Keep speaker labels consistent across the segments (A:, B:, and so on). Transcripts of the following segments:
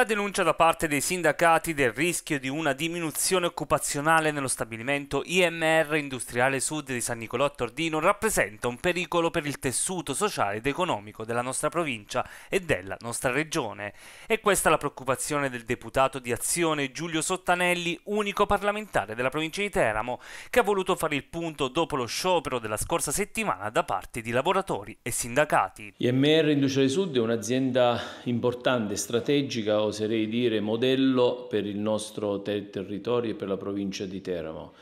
A: La denuncia da parte dei sindacati del rischio di una diminuzione occupazionale nello stabilimento IMR Industriale Sud di San Nicolò a Tordino rappresenta un pericolo per il tessuto sociale ed economico della nostra provincia e della nostra regione. E questa è la preoccupazione del deputato di Azione Giulio Sottanelli, unico parlamentare della provincia di Teramo, che ha voluto fare il punto dopo lo sciopero della scorsa settimana da parte di lavoratori e sindacati.
B: IMR Industriale Sud è un'azienda importante, strategica, oserei dire, modello per il nostro ter- territorio e per la provincia di Teramo.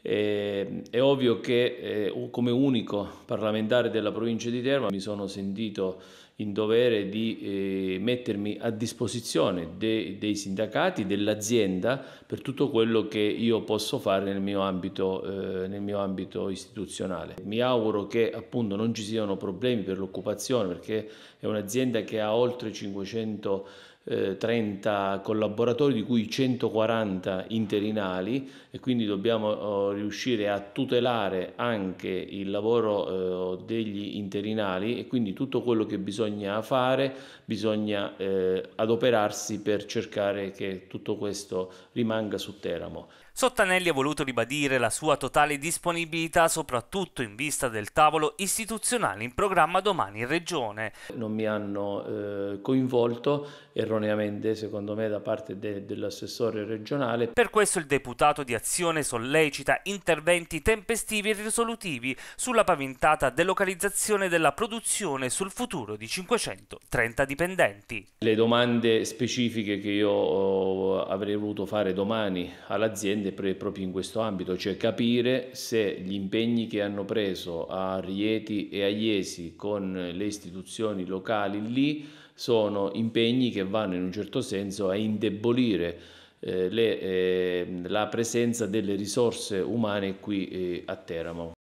B: E, è ovvio che eh, come unico parlamentare della provincia di Teramo mi sono sentito in dovere di eh, mettermi a disposizione de, dei sindacati, dell'azienda per tutto quello che io posso fare nel mio, ambito, eh, nel mio ambito istituzionale. Mi auguro che appunto non ci siano problemi per l'occupazione perché è un'azienda che ha oltre 500 30 eh, collaboratori, di cui 140 interinali e quindi dobbiamo oh, riuscire a tutelare anche il lavoro eh, degli interinali e quindi tutto quello che bisogna fare, bisogna eh, adoperarsi per cercare che tutto questo rimanga su Teramo. Sottanelli ha voluto
A: ribadire la sua totale disponibilità, soprattutto in vista del tavolo istituzionale in
B: programma domani in Regione. Non mi hanno coinvolto, e erroneamente secondo me da parte de- dell'assessore regionale. Per questo il deputato di Azione sollecita
A: interventi tempestivi e risolutivi sulla paventata delocalizzazione della produzione sul futuro di 530 dipendenti.
B: Le domande specifiche che io oh, avrei voluto fare domani all'azienda è proprio in questo ambito, cioè capire se gli impegni che hanno preso a Rieti e a Iesi con le istituzioni locali lì sono impegni che vanno umano in un certo senso a indebolire eh, le, eh, la presenza delle risorse umane qui eh, a Teramo.